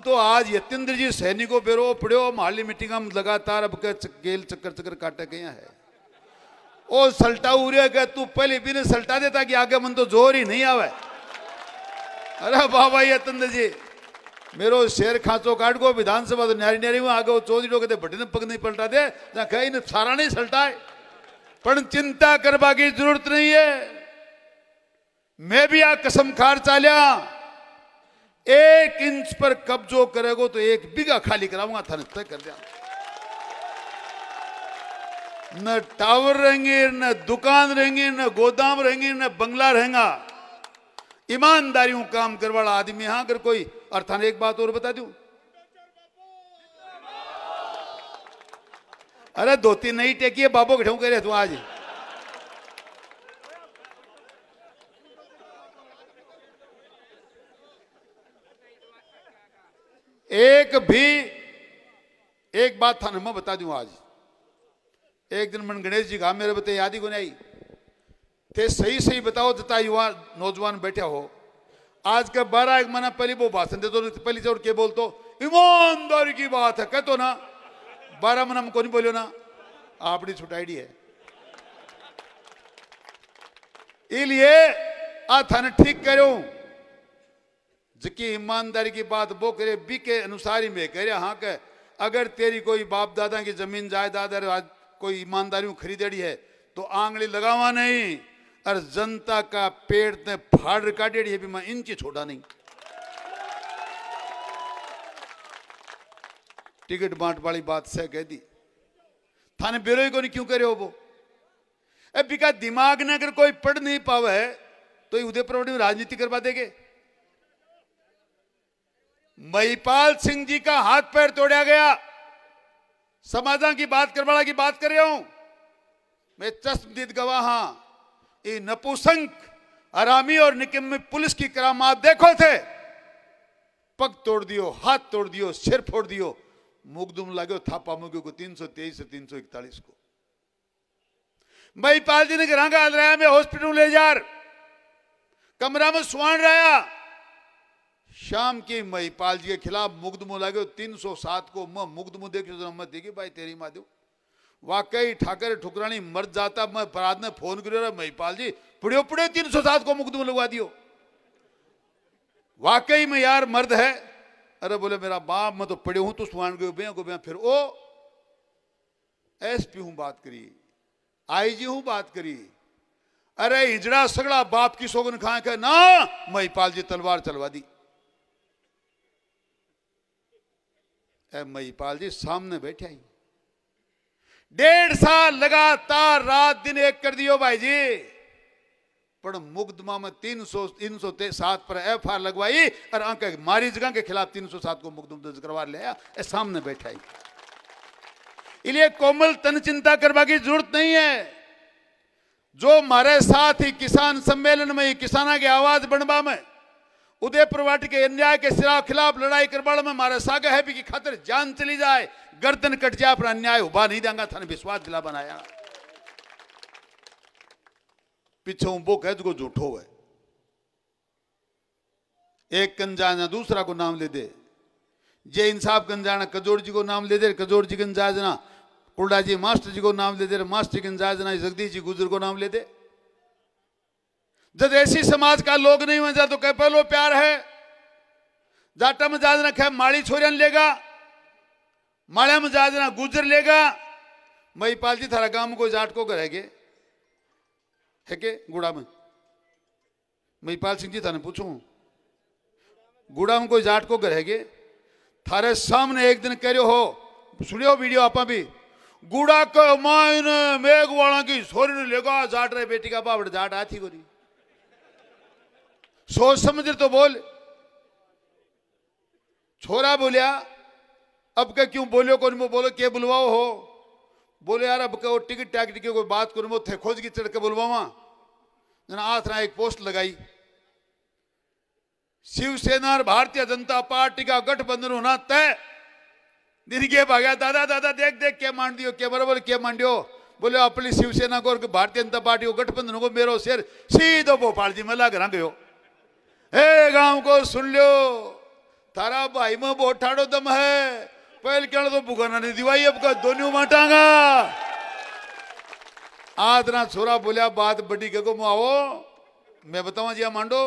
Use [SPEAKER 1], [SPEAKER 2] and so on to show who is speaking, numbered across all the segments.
[SPEAKER 1] तो आज यतेंद्र जी सैनिको बेरो पड़ो माली मीटिंग में लगातार अब गेल चक्कर चक्कर काटे गया है ओ सल्टा उड़िया के तू पहले बिना सल्टा देता कि आगे मन तो जोर ही नहीं आवे अरे बाबा यतेंद्र जी मेरो शेर खांचो काट को विधानसभा तो न्यारी न्यारी में आगे वो चौधरी लोग कहते बटन पग नहीं पलटा दे ना कहीं ने सारा नहीं सल्टा है पर चिंता करवा की जरूरत नहीं है मैं भी आ कसम खार चालिया एक इंच पर कब्जो करेगो तो एक बीघा खाली कराऊंगा थाने तय कर दिया न टावर रहेंगे न दुकान रहेंगे न गोदाम रहेंगे न बंगला रहेगा ईमानदारी काम वाला आदमी यहां अगर कोई और थाने एक बात और बता दू अरे धोती नहीं टेकी है बाबू कठे रहे तू आज एक भी एक बात था मैं बता दूं आज एक दिन मन गणेश जी कहा मेरे बते याद ही को नहीं थे सही सही बताओ जता युवा नौजवान बैठा हो आज का बारह एक महीना पहले वो भाषण दे दो तो पहली जोर के बोल तो ईमानदारी की बात है कहते तो ना बारह महीना में को नहीं बोलो ना आप छुटाई है इसलिए आ थाने ठीक करो जिकी ईमानदारी की बात वो करे बी के अनुसारी में करे हाँ के अगर तेरी कोई बाप दादा की जमीन जायदाद कोई ईमानदारी खरीदेड़ी है तो आंगली लगावा नहीं और जनता का पेट ने फाड़ काटेड़ी है भी मैं इनकी छोड़ा नहीं टिकट बांट वाली बात सह कह दी थाने बेरो को नहीं क्यों करे हो वो अब बिका दिमाग ने अगर कोई पढ़ नहीं पावे है तो उदयपुर राजनीति करवा देगे महिपाल सिंह जी का हाथ पैर तोड़ा गया समाधान की बात करवाड़ा की बात कर रहा हूं मैं चश्मदीद गवाह हाँ। ये नपुसंक आरामी और निकम्मी पुलिस की करामात देखो थे पग तोड़ दियो हाथ तोड़ दियो सिर फोड़ दियो मुकदम लागो थापा मुगे को तीन सौ तेईस से तीन सौ इकतालीस को महिपाल जी ने रंग आदराया में हॉस्पिटल ले जा कमरा में सुहाण रहा शाम के महिपाल जी के खिलाफ तीन सौ सात को म मुकदमो देखो तो मत देखी भाई तेरी माँ देव वाकई ठाकर ठुकरानी मर जाता मैं अपराध ने फोन करो महिपाल जी तीन सौ सात को मुकदमो लगवा दियो वाकई में यार मर्द है अरे बोले मेरा बाप मैं तो पड़े हूं तो सुहान गयो बे गो फिर ओ एसपी हूं बात करी आई जी हूं बात करी अरे हिजड़ा सगड़ा बाप की सोगन खाए ना महिपाल जी तलवार चलवा दी महिपाल जी सामने बैठे आई डेढ़ साल लगातार रात दिन एक कर दियो भाई जी पर मुकदमा में तीन सौ तीन सौ सात पर एफ आर लगवाई और अंक मारी जगह के खिलाफ तीन सौ सात को मुकदमा दर्ज करवा लिया सामने बैठाई इसलिए कोमल तन चिंता करवा की जरूरत नहीं है जो हमारे साथ ही किसान सम्मेलन में ही किसाना की आवाज बनवा में उदयपुर वाटिक अन्याय के खिलाफ लड़ाई करबाड़ में मारा साग है भी की खतर जान चली जाए गर्दन कट जाए अपना अन्याय उभा नहीं देंगे थाने विश्वास दिला बनाया पीछे वो कह को झूठो है एक कंजा ना दूसरा को नाम ले दे जे इंसाफ गंजाना कजोर जी को नाम ले दे कजोर जी गंजाजना कुलडा जी मास्टर जी को नाम ले दे मास्टर जी गंजाजना जगदीश जी गुजर को नाम ले दे जब ऐसी समाज का लोग नहीं बन जा तो कह पहलो प्यार है जाटा में जाजना खे माड़ी छोरियन लेगा माड़ा में जाजना गुजर लेगा महिपाल जी थारा गांव में कोई जाट को करेगे है के गुड़ा में महिपाल सिंह जी थाने पूछू गुड़ा में कोई जाट को करेगे थारे सामने एक दिन कह रहे हो सुनियो वीडियो आप भी गुड़ा को मायने वाला की छोरी लेगा जाट रहे बेटी का बाबड़ जाट आती गोरी सोच समझ तो बोल छोरा बोलिया अब क्या क्यों बोलियो को बोलो के बुलवाओ हो बोले यार अब क्या टिकट टाकट की कोई बात करो थे खोज की चढ़ के बुलवावा हाँ? जना ना एक पोस्ट लगाई शिवसेना और भारतीय जनता पार्टी का गठबंधन होना तय दिन के भाग्या दादा दादा देख देख के मान दियो के बराबर के मान दियो बोले अपनी शिवसेना को और भारतीय जनता पार्टी को गठबंधन को मेरे शेर सीधो भोपाल जी में लग रहा गयो ए गांव को सुन लो तारा भाई में बोठाड़ो दम है पहले क्या तो भुगाना नहीं दिवाई अब का दोनों बांटांगा आज ना छोरा बोलिया बात बड़ी कहो माओ मैं बताऊं जी मांडो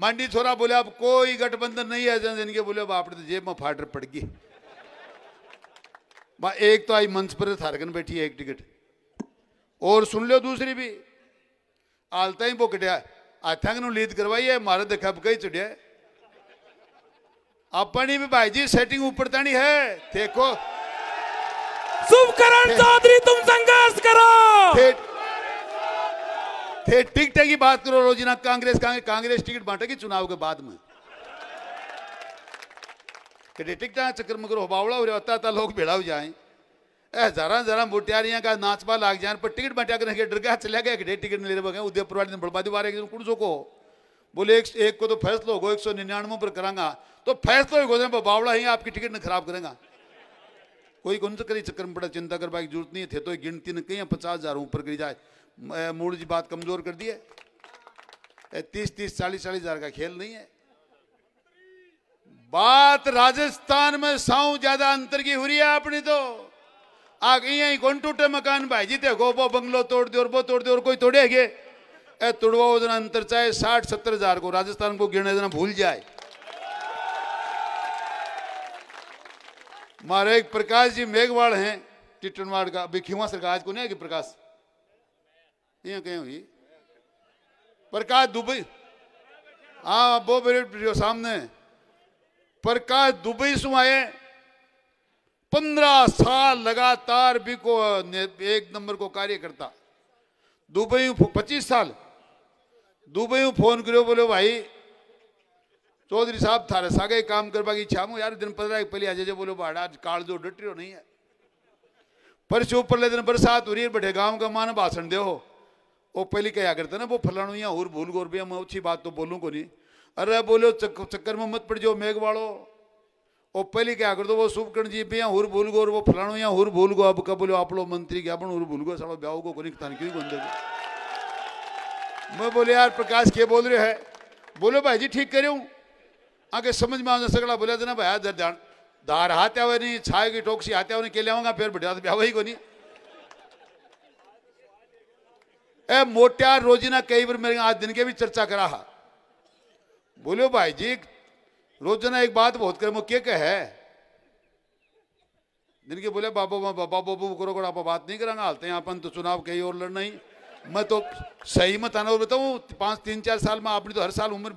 [SPEAKER 1] मांडी छोरा बोले आप कोई गठबंधन नहीं है जन जिनके बोले बाप ने तो जेब में फाटर पड़ गई बा एक तो आई मंच पर थारकन बैठी है एक टिकट और सुन लो दूसरी भी आलता ही बोकटिया આથાંગનું करवाई है મારે તો पका ही चुड़िया अपनी भी भाई जी सेटिंग ऊपर तानी है देखो शुभकरण चौधरी तुम संघर्ष करो थे, टिकट की बात करो रोजिना कांग्रेस कांग्रेस कांग्रेस टिकट बांटेगी चुनाव के बाद में टिकट चक्कर मगर करो बावड़ा हो रहा होता लोग भेड़ा हो जाए हजारा हजारा मोट्यारियां का नाचपा लाग जाए पर टिकट बटा कर डरगा चला गया कि टिकट ले रहे उदयपुर वाले बड़बादी वाले कुछ सोको बोले एक एक को तो फैसला होगा एक सौ निन्यानवे पर करांगा तो फैसला ही गोदे बावड़ा ही आपकी टिकट ने खराब करेगा कोई कौन सा करी चक्कर में पड़ा चिंता करवा की जरूरत नहीं थे तो गिनती ने कहीं पचास हजार ऊपर करी जाए मूड जी बात कमजोर कर दी है तीस तीस चालीस चालीस हजार का खेल नहीं है बात राजस्थान में साऊ ज्यादा अंतर की हुई है अपनी तो आग यही कौन टूटे मकान भाई जीते ते गोबो बंगलो तोड़ दे और वो तोड़ दे और कोई तोड़े गे ए तोड़वाओ जना अंतर चाहे साठ सत्तर हजार को राजस्थान को गिरने जना भूल जाए मारे एक प्रकाश जी मेघवाड़ हैं टिटनवाड़ का अभी खिवा सरकार आज को नहीं है कि प्रकाश यहाँ कहे हुई प्रकाश दुबई हाँ बो बेरे सामने प्रकाश दुबई से आए पंद्रह साल लगातार भी को एक नंबर को कार्य करता दुबई पच्चीस साल दुबई फोन करो बोलो भाई चौधरी साहब थारे सागे काम करवा की इच्छा मू यार दिन पंद्रह के पहले आज बोलो भाड़ा काल जो डटरियो नहीं है परसों ले दिन बरसात हो रही है बैठे गांव का मान भाषण दे हो वो पहले क्या करता ना वो फलाणु या और भूल गोर भी मैं अच्छी बात तो बोलूँ को नहीं अरे बोलो चक्कर में मत पड़ जाओ मेघ वालों तो वो पहले क्या कर दो वो शुभकर्ण जी पे हुर भूल गो और वो फलानो या हुर भूल गो अब कब बोलो आप लोग मंत्री क्या अपन हुर भूल गो सड़ो ब्याह को कोनी थान क्यों बंद मैं बोले यार प्रकाश के बोल रहे हैं बोलो भाई जी ठीक करे हूँ आगे समझ में आ सकड़ा बोला था ना भाई दर ध्यान धार हाथ आवे नहीं छाए की टोकसी हाथ आवे के ले आऊंगा फिर बढ़िया ब्याह ही को नहीं ए रोजी ना कई बार मेरे आज दिन के भी चर्चा करा बोलो भाई जी रोज एक बात बहुत करे मुख्य कह है जिनके बोले बाबू बाबा बाबू करो करो आप बात नहीं कराना हालते हैं अपन तो चुनाव कहीं और लड़ना ही मैं तो सही मत आना और बताऊँ पाँच तीन चार साल में आपने तो हर साल उम्र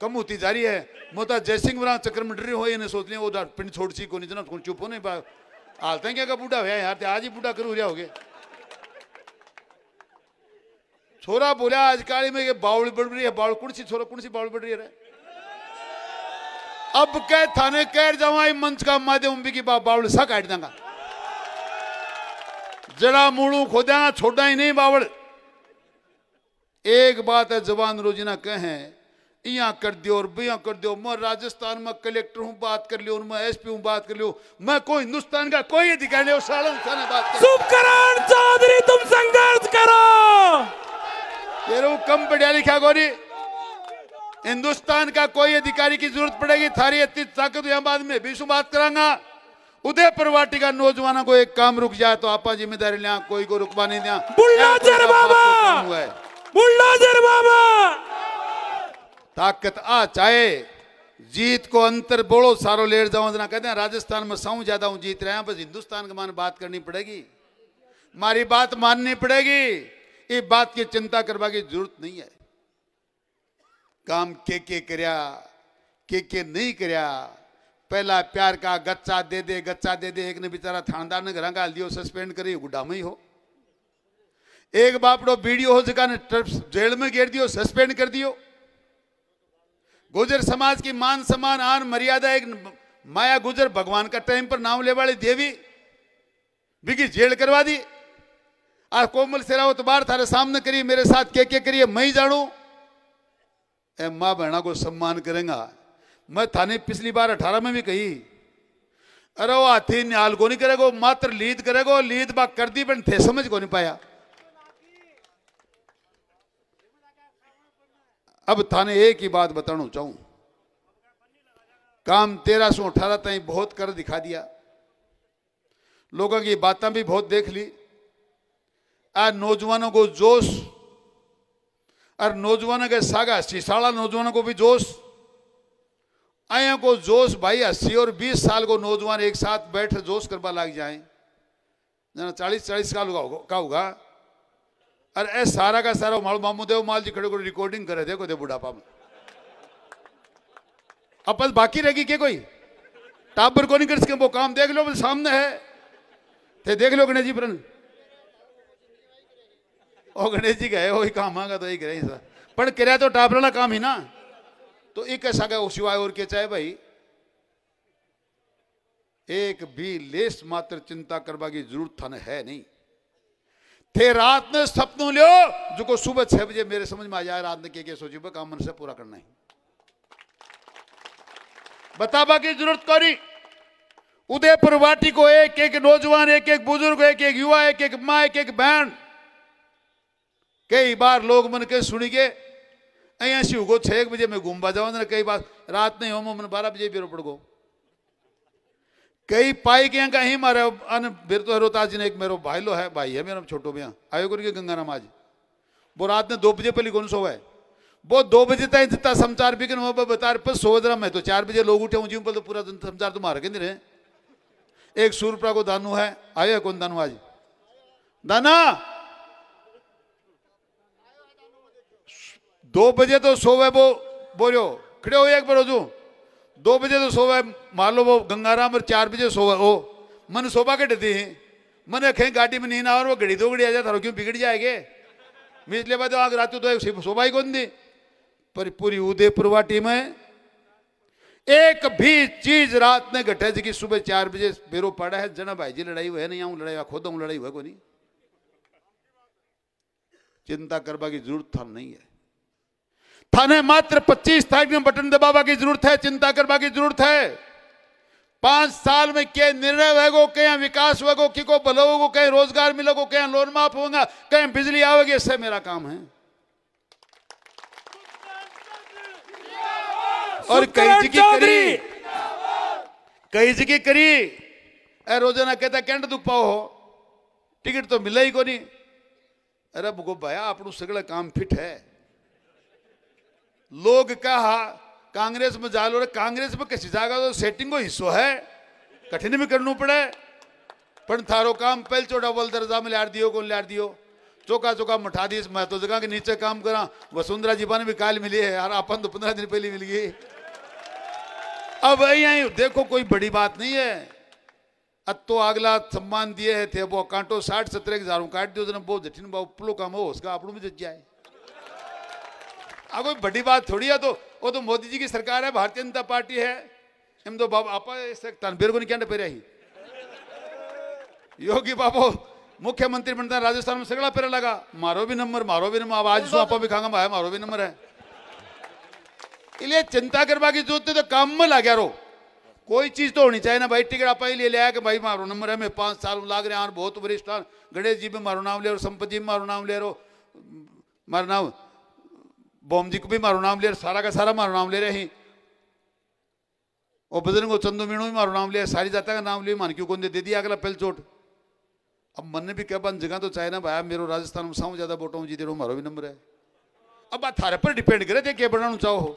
[SPEAKER 1] कम होती जा रही है मोता तो जयसिंह बना चक्कर मंडरी हो इन्हें सोच लिया वो पिंड छोड़ सी को नहीं जना चुप हो नहीं हालते हैं क्या क्या बूढ़ा हुआ यार तो आज ही बूढ़ा रहा हो गया छोरा बोलिया आज काली में बाउल बढ़ रही है बाउल कुण सी छोरा कुण सी बाउल बढ़ रही है अब कह थाने कह जावा मंच का माध्यम भी की बावल सा काट देंगा जरा मुड़ू खोदा छोड़ा ही नहीं बावल एक बात है जवान रोजिना कहे यहाँ कर दियो और बिया कर दियो मैं राजस्थान में कलेक्टर हूं बात कर लियो मैं एसपी हूं बात कर लियो मैं कोई हिंदुस्तान का कोई अधिकारी सालन थाने बात कर चौधरी तुम संघर्ष करो तेरू कम पढ़िया लिखा गोरी हिंदुस्तान का कोई अधिकारी की जरूरत पड़ेगी थारी अति ताकत बाद में भी बात करांगा उदयपुर वाटी का नौजवानों को एक काम रुक जाए तो आप जिम्मेदारी लिया कोई को रुकवा नहीं दिया बुल्डोजर बाबा बुल्डोजर बाबा ताकत आ चाहे जीत को अंतर बोलो सारो लेट जाओ ना कहते हैं राजस्थान में सऊ ज्यादा हूं जीत रहे हैं बस हिंदुस्तान के मान बात करनी पड़ेगी मारी बात माननी पड़ेगी इस बात की चिंता करवा की जरूरत नहीं है કામ के के કર્યા કે કે નહીં કર્યા પહેલા दे दे दे दे दे ગચ્ચા દે દે એકને બિચારા થાણદારને રંગાલ सस्पेंड करी કરી ગુડામય हो एक बाप रो बीडीओ हो जगह जेल में घेर दियो सस्पेंड कर दियो गुजर समाज की मान सम्मान आन मर्यादा एक माया गुजर भगवान का टाइम पर नाम ले वाली देवी बिकी जेल करवा दी आ कोमल सेरावत तो बार थारे सामने करिए मेरे साथ के के करिए मैं जानू माँ बहना को सम्मान करेगा मैं थाने पिछली बार अठारह में भी कही अरे वो हाथी न्याल को नहीं करेगा मात्र लीद करेगा लीद बा कर दी बन थे समझ को नहीं पाया अब थाने एक ही बात बताना चाहू काम तेरह सौ अठारह तय बहुत कर दिखा दिया लोगों की बातें भी बहुत देख ली आ नौजवानों को जोश और नौजवानों के सागा साला नौजवानों को भी जोश आया को जोश भाई अस्सी और बीस साल को नौजवान एक साथ बैठ जोश करवा लग जाए जना चालीस चालीस साल का होगा का होगा और ए सारा का सारा माल मामू देव माल जी खड़े खड़े रिकॉर्डिंग करे देखो दे बुढ़ापा में अपन बाकी रहेगी क्या कोई टाबर को नहीं कर सके वो काम देख लो सामने है ते देख लो गणेश जी प्रण ओ गणेश जी गए वही काम आगा तो एक रही पर केल्या तो टापराला काम ही ना तो एक गया सिवाय और क्या चाहे भाई एक भी लेस मात्र चिंता करवा की जरूरत थाने है नहीं थे रात ने सपनों लियो जो को सुबह छह बजे मेरे समझ में आ जाए रात ने के के सोची काम मन से पूरा करना है बतावा की जरूरत करी उदयपुर वाटी को एक एक नौजवान एक एक बुजुर्ग एक एक युवा एक एक माँ एक एक बहन कई बार लोग मन के सुनी के ऐसी शिव गो छः बजे मैं घूमवा जाऊँ ना कई बार रात नहीं हो मन बारह बजे फिर पड़ गो कई पाई के यहाँ कहीं मारे अन फिर तो रोहताज जी ने एक मेरो भाई लो है भाई है मेरा छोटो भैया आयो कर गंगा नाम आज वो रात ने दो बजे पहले कौन सो है वो दो बजे तक जितना समाचार बिकन वो बता रहे सो जरा मैं तो चार बजे लोग उठे जी पर तो पूरा दिन समाचार तो मार के नहीं रहे एक सूर्य को दानू है आयो है कौन दानू आज दाना दो बजे तो सोवे वो बोलो खड़े हो एक जो दो बजे तो सोवे मान लो वो गंगाराम और चार बजे सोवे ओ मन शोभा के डती है मन कहीं गाड़ी में नींद और वो घड़ी दो घड़ी आ जाए थारो क्यों बिगड़ जाए गे इसलिए बात आग रात तो शोभा ही कौन दी पर पूरी उदयपुर वाटी में एक भी चीज रात ने घटे जी की सुबह चार बजे बेरो पड़ा है जना भाई जी लड़ाई हुआ है नहीं आऊ लड़ाई हुआ खुद लड़ाई हुआ को नहीं चिंता करवा की जरूरत था नहीं है थाने मात्र 25 तारीख में बटन दबावा की जरूरत है चिंता करवा की जरूरत है पांच साल में क्या निर्णय वेगो क्या विकास वेगो कि को भलोगो कहीं रोजगार मिलोगो क्या लोन माफ होगा कहीं बिजली आवेगी इससे मेरा काम है और कई की करी कई की करी ए रोजाना कहता कैंट दुख पाओ हो टिकट तो मिला ही को नहीं अरे गो भाया आप सगड़ा काम फिट है लोग कहा कांग्रेस में जालो रहे कांग्रेस में किसी जागा तो सेटिंग हिस्सो है कठिन भी करनू पड़े पर थारो काम पहले चो डबल दर्जा में लार दियो कौन लार दियो चौका चौका मठा दी मैं तो जगह के नीचे काम करा वसुंधरा जी ने भी काल मिली है यार अपन तो पंद्रह दिन पहले मिल गई अब यही देखो कोई बड़ी बात नहीं है अब तो अगला सम्मान दिए है थे वो कांटो साठ सत्रह हजारों काट दिए बहुत जटिन बाबू पुलो काम हो उसका आप जज जाए अब कोई बड़ी बात थोड़ी है तो वो तो मोदी जी की सरकार है भारतीय जनता पार्टी है हम तो बाबा आप तनबीर को नहीं कहना ही योगी बाबू मुख्यमंत्री बनता राजस्थान में सगड़ा पेरा लगा मारो भी नंबर मारो भी नंबर आवाज शू तो आप भी खांगा माया मारो भी नंबर है इसलिए चिंता करवा की जरूरत तो काम में ला गया रो कोई चीज तो होनी चाहिए ना भाई टिकट आप ही ले लिया कि भाई मारो नंबर है मैं पांच साल में लाग रहा हूँ बहुत वरिष्ठ गणेश जी में मारो नाम ले रो संपत जी में मारो नाम ले रो मारो नाम बॉम जी को भी मारो नाम ले सारा का सारा मारो नाम ले रहे और बजरंग चंदू मीणू भी मारो नाम लिया सारी जाता का नाम लिया मान क्यों दे दिया अगला पहल चोट अब मन ने भी क्या बन जगह तो चाहे ना भाया मेरे राजस्थान में साहू ज्यादा वोटा जी देरो मारो भी नंबर है अब बात थारे पर डिपेंड करे थे के बनाना चाहो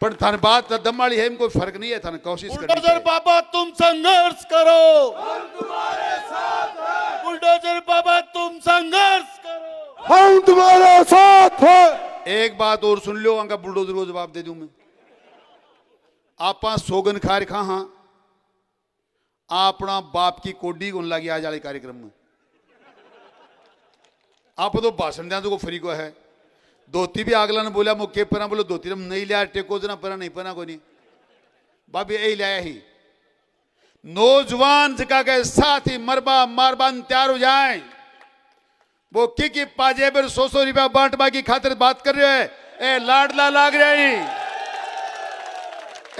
[SPEAKER 1] पर थाने बात तो दम वाली है कोई फर्क नहीं है थाने कोशिश करो बुलडोजर बाबा तुम संघर्ष करो हम तुम्हारे साथ हैं बुलडोजर बाबा तुम संघर्ष करो हम तुम्हारे साथ हैं एक बात और सुन लो अंका बुलडोजर को जवाब दे दू मैं आप सोगन खा रखा हाँ अपना बाप की कोडी को लगी आज वाले कार्यक्रम में आप तो भाषण दिया तो फ्री को है धोती भी आगला ने बोलिया मुके पर बोलो धोती नहीं लिया टेको जना पर नहीं पहना को नहीं बाबी यही लाया ही नौजवान जिका के साथ ही मरबा मारबान तैयार हो जाए वो की की पाजे पर सौ सौ रुपया बांटवा की खातिर बात कर रहे है ए लाडला लाग रही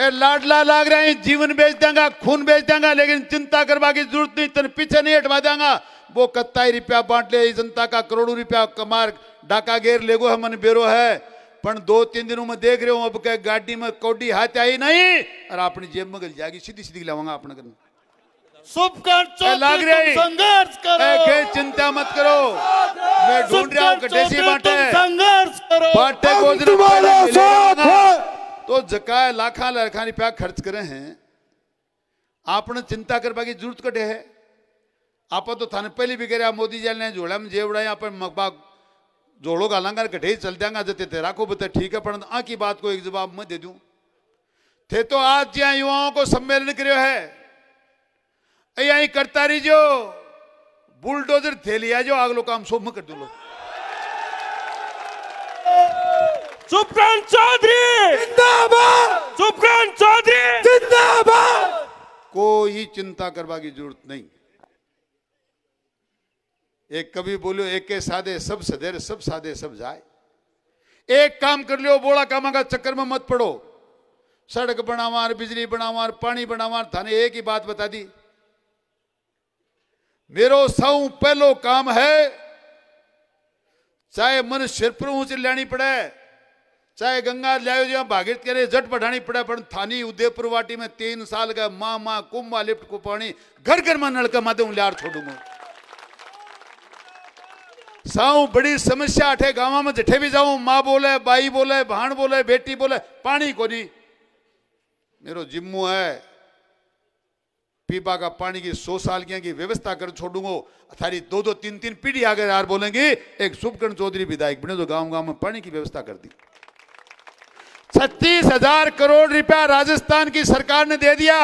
[SPEAKER 1] ए लाडला लाग रही जीवन बेच देंगा खून बेच देंगा लेकिन चिंता करवा की जरूरत नहीं तन पीछे नहीं हटवा देंगा वो कत्ता ही रुपया बांट ले जनता का करोड़ों रुपया कमार डाका गेर लेगो मन बेरो है पर दो तीन दिनों में देख रहे हो अब क्या गाड़ी में कौडी हाथ आई नहीं और अपनी जेब में गल जाएगी सीधी सीधी लाऊंगा अपने करना कर लाग रही संघर्ष करो ए, चिंता मत करो मैं ढूंढ रहा हूँ देसी बाटे संघर्ष करो बाटे तो जकाय लाखा लाखा रुपया खर्च करे हैं आपने चिंता करवा की जरूरत कटे है आप तो थाने पहले भी कह मोदी जी ने जोड़ा में जेवड़ा आप मकबा जोड़ो घालांगा कटे ही चल देंगा जते ते राखो बता ठीक है पर आ की बात को एक जवाब मैं दे दूं थे तो आज ज्या युवाओं को सम्मेलन करो है यही करता रही जो बुलडोजर थे लिया जो अगलो काम सोम कर दो चौधरी चौधरी कोई चिंता करवा की जरूरत नहीं एक कभी बोलो एक के साधे सब सदेर सब साधे सब जाए एक काम कर लियो बोला कामा का चक्कर में मत पड़ो सड़क बनावार बिजली बनावार पानी बनावार थाने एक ही बात बता दी मेरो सौ पहलो काम है चाहे मन सिरपुर ऊंच લેણી पड़े चाहे गंगा लिया जो भागीरथ करे जट बढ़ानी पड़े पर थानी उदयपुर वाटी में तीन साल का माँ माँ कुंभा लिफ्ट को पानी घर घर में नलका माध्यम लार छोड़ूंगा साऊ बड़ी समस्या अठे गांव में जिठे भी जाऊं माँ बोले बाई बोले भाण बोले बेटी बोले पानी को नहीं मेरो जिम्मू है पीपा का पानी की सौ साल की व्यवस्था कर छोड़ूंगो थारी दो दो तीन तीन पीढ़ी आगे यार बोलेंगी एक शुभकर्ण चौधरी विधायक बने तो गांव गांव में पानी की व्यवस्था कर दी छत्तीस हजार करोड़ रुपया राजस्थान की सरकार ने दे दिया